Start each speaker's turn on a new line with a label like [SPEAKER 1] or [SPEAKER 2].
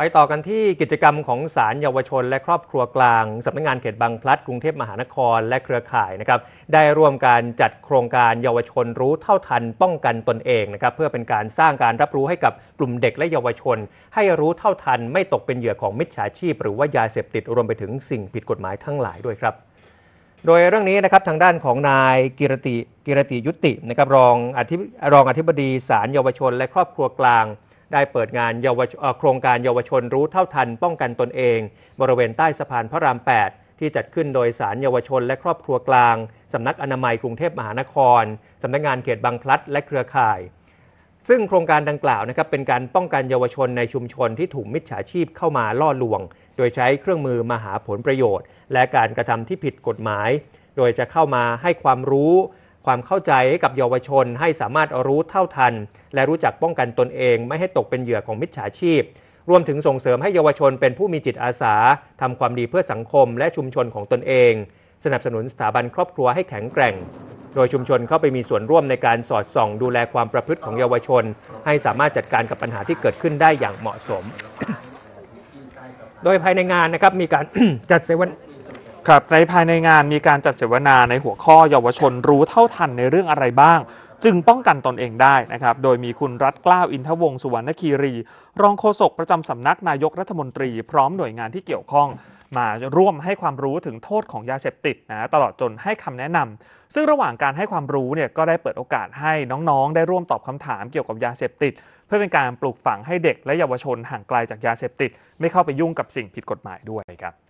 [SPEAKER 1] ไปต่อกันที่กิจกรรมของศาลเยาวชนและครอบครัวกลางสำนักงงานเขตบางพลัด กรุงเทพมหานครและเครือข่ายนะครับได้ร่วมการจัดโครงการเยาวชนรู้เท่าทันป้องกันตนเองนะครับเพื่อเป็นการสร้างการรับรู้ให้กับกลุ่มเด็กและเยาวชน ให้รู้เท่าทันไม่ตกเป็นเหยื่อของมิจฉาชีพหรือว่ายาเสพติดรวมไปถึงสิ่งผิดกฎหมายทั้งหลายด้วยครับโดยเรื่องนี้นะครับทางด้านของนายกิรติกิรติยุตินะครับรองอธิรองอธิบดีศาลเยาวชนและครอบครัวกลางได้เปิดงานโครงการเยาวชนรู้เท่าทันป้องกันตนเอง บริเวณใต้สะพานพระราม 8 ที่จัดขึ้นโดยสารเยาวชนและครอบครัวกลางสำนักอนามัยกรุงเทพมหานครสำนักงานเขตบางพลัดและเครือข่าย ซึ่งโครงการดังกล่าวนะครับเป็นการป้องกันเยาวชนในชุมชนที่ถูกมิจฉาชีพเข้ามาล่อลวง โดยใช้เครื่องมือมาหาผลประโยชน์ และการกระทำที่ผิดกฎหมาย โดยจะเข้ามาให้ความรู้ความเข้าใจกับเยาวชนให้สามารถรู้เท่าทัน และรู้จักป้องกันตนเอง ไม่ให้ตกเป็นเหยื่อของมิจฉาชีพ รวมถึงส่งเสริมให้เยาวชนเป็นผู้มีจิตอาสาทำความดีเพื่อสังคม และชุมชนของตนเอง สนับสนุนสถาบันครอบครัวให้แข็งแกร่ง โดยชุมชนเข้าไปมีส่วนร่วมในการสอดส่องดูแลความประพฤติของเยาวชน ให้สามารถจัดการกับปัญหาที่เกิดขึ้นได้อย่างเหมาะสม โดยภายในงานนะครับมีการจัดเสวนาครับใน
[SPEAKER 2] ภายในงานมีการจัดเสวนาในหัวข้อ เยาวชนรู้เท่าทันในเรื่องอะไรบ้าง จึงป้องกันตนเองได้นะครับโดยมีคุณรัฐกล้าว อินทวงศ์สุวรรณคีรี รองโฆษกประจำสำนักนายกรัฐมนตรี พร้อมหน่วยงานที่เกี่ยวข้อง มาร่วมให้ความรู้ถึงโทษของยาเสพติดนะตลอดจนให้คำแนะนำ ซึ่งระหว่างการให้ความรู้เนี่ยก็ได้เปิดโอกาสให้น้องๆ ได้ร่วมตอบคำถามเกี่ยวกับยาเสพติด เพื่อเป็นการปลูกฝังให้เด็กและเยาวชนห่างไกลจากยาเสพติด ไม่เข้าไปยุ่งกับสิ่งผิดกฎหมายด้วยครับ